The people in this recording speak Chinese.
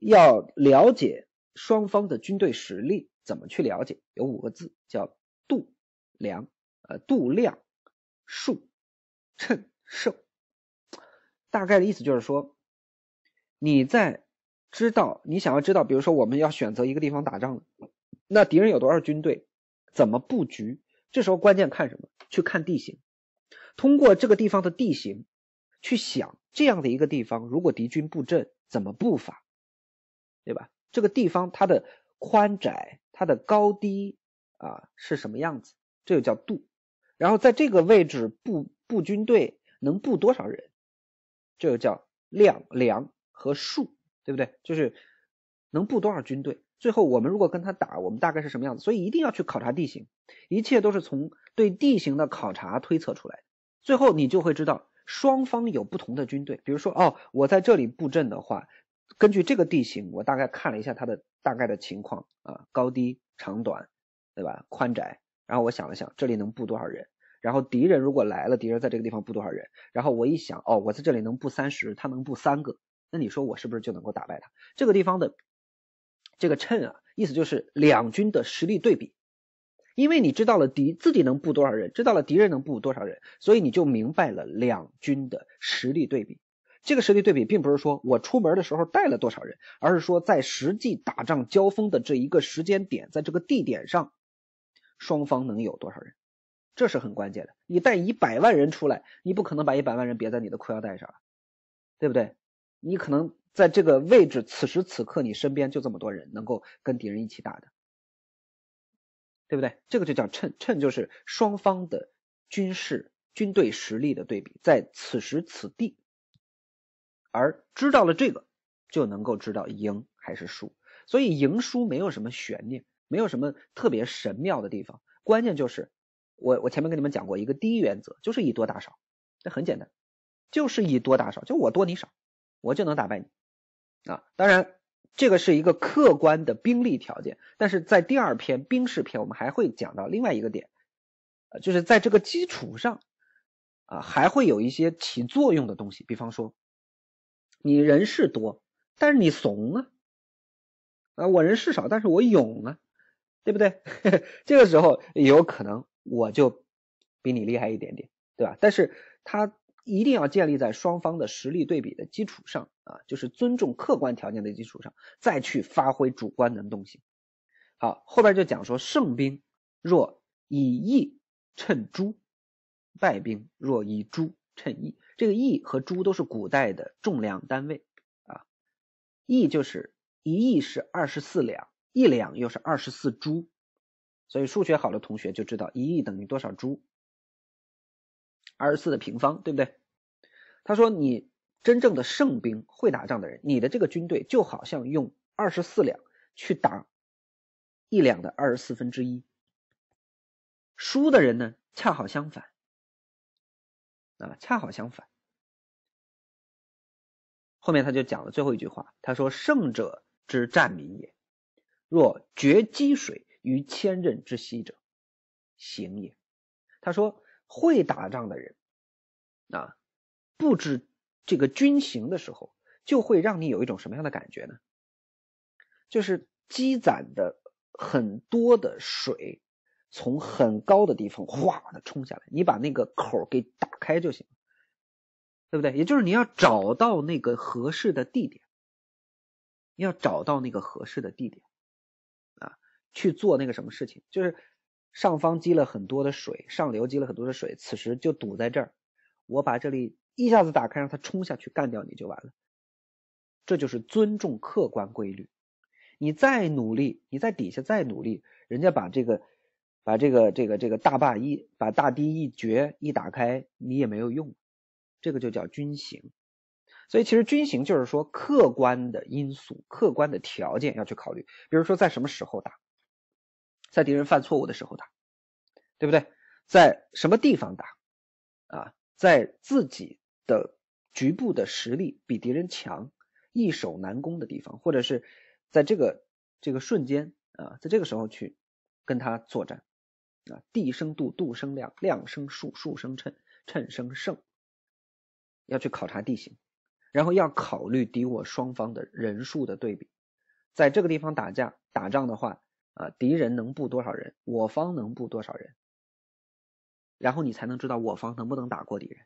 要了解双方的军队实力，怎么去了解？有五个字叫度量，呃度量数称胜。大概的意思就是说，你在知道你想要知道，比如说我们要选择一个地方打仗了，那敌人有多少军队？怎么布局？这时候关键看什么？去看地形。通过这个地方的地形，去想这样的一个地方，如果敌军布阵，怎么布法？对吧？这个地方它的宽窄、它的高低啊是什么样子？这就叫度。然后在这个位置布布军队能布多少人？这个叫量、量和数，对不对？就是能布多少军队？最后我们如果跟他打，我们大概是什么样子？所以一定要去考察地形，一切都是从对地形的考察推测出来。最后你就会知道双方有不同的军队。比如说哦，我在这里布阵的话。根据这个地形，我大概看了一下它的大概的情况啊，高低、长短，对吧？宽窄。然后我想了想，这里能布多少人？然后敌人如果来了，敌人在这个地方布多少人？然后我一想，哦，我在这里能布三十，他能布三个，那你说我是不是就能够打败他？这个地方的这个称啊，意思就是两军的实力对比。因为你知道了敌自己能布多少人，知道了敌人能布多少人，所以你就明白了两军的实力对比。这个实力对比并不是说我出门的时候带了多少人，而是说在实际打仗交锋的这一个时间点，在这个地点上，双方能有多少人，这是很关键的。你带一百万人出来，你不可能把一百万人别在你的裤腰带上，对不对？你可能在这个位置，此时此刻，你身边就这么多人能够跟敌人一起打的，对不对？这个就叫趁，趁就是双方的军事军队实力的对比，在此时此地。而知道了这个，就能够知道赢还是输，所以赢输没有什么悬念，没有什么特别神妙的地方。关键就是，我我前面跟你们讲过一个第一原则，就是以多打少，这很简单，就是以多打少，就我多你少，我就能打败你啊。当然，这个是一个客观的兵力条件，但是在第二篇兵士篇，我们还会讲到另外一个点，呃，就是在这个基础上，啊，还会有一些起作用的东西，比方说。你人是多，但是你怂啊啊！我人是少，但是我勇啊，对不对？这个时候有可能我就比你厉害一点点，对吧？但是他一定要建立在双方的实力对比的基础上啊，就是尊重客观条件的基础上，再去发挥主观能动性。好，后边就讲说，胜兵若以义趁诸，败兵若以诸。乘衣，这个“亿”和“铢都是古代的重量单位啊，“亿”就是一亿是二十四两，一两又是二十四猪，所以数学好的同学就知道一亿等于多少铢，二十四的平方，对不对？他说：“你真正的胜兵会打仗的人，你的这个军队就好像用二十四两去打一两的二十四分之一，输的人呢，恰好相反。”啊，恰好相反。后面他就讲了最后一句话，他说：“胜者之战民也，若决积水于千仞之溪者，行也。”他说，会打仗的人啊，布置这个军行的时候，就会让你有一种什么样的感觉呢？就是积攒的很多的水。从很高的地方哗的冲下来，你把那个口给打开就行，对不对？也就是你要找到那个合适的地点，你要找到那个合适的地点啊，去做那个什么事情？就是上方积了很多的水，上流积了很多的水，此时就堵在这儿，我把这里一下子打开，让它冲下去，干掉你就完了。这就是尊重客观规律。你再努力，你在底下再努力，人家把这个。把这个这个这个大坝一，把大堤一掘一打开，你也没有用，这个就叫军行。所以其实军行就是说客观的因素、客观的条件要去考虑，比如说在什么时候打，在敌人犯错误的时候打，对不对？在什么地方打？啊，在自己的局部的实力比敌人强、易守难攻的地方，或者是在这个这个瞬间啊，在这个时候去跟他作战。啊，地生度，度生量，量生数，数生称，称生胜。要去考察地形，然后要考虑敌我双方的人数的对比，在这个地方打架打仗的话，啊，敌人能布多少人，我方能布多少人，然后你才能知道我方能不能打过敌人。